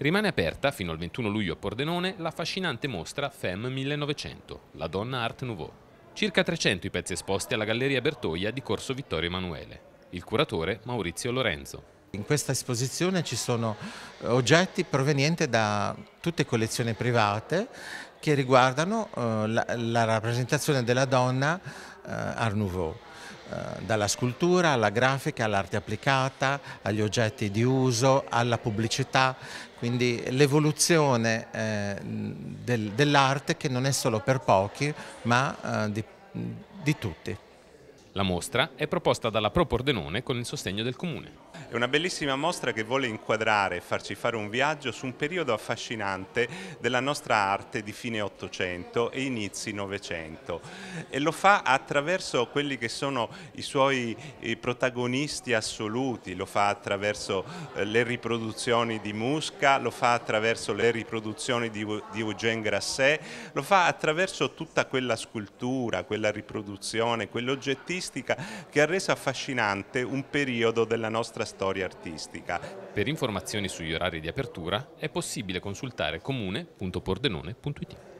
Rimane aperta fino al 21 luglio a Pordenone la affascinante mostra Femme 1900, la donna Art Nouveau. Circa 300 i pezzi esposti alla Galleria Bertoia di Corso Vittorio Emanuele. Il curatore Maurizio Lorenzo. In questa esposizione ci sono eh, oggetti provenienti da tutte collezioni private che riguardano eh, la, la, rappresentazione della donna eh, Art Nouveau eh, dalla scultura alla grafica, all'arte applicata, agli oggetti di uso, alla pubblicità, quindi l'evoluzione eh, del, dell'arte che non è solo per pochi ma eh, di, di tutti. La mostra è proposta dalla Pro Pordenone con il sostegno del Comune. È una bellissima mostra che vuole inquadrare e farci fare un viaggio su un periodo affascinante della nostra arte di fine Ottocento e inizi Novecento e lo fa attraverso quelli che sono i suoi protagonisti assoluti, lo fa attraverso eh, le riproduzioni di Musca, lo fa attraverso le riproduzioni di, di Eugène Grasset, lo fa attraverso tutta quella scultura, quella riproduzione, quell'oggettivo artistica che ha reso affascinante un periodo della nostra storia artistica. Per informazioni sugli orari di apertura è possibile consultare comune.pordenone.it.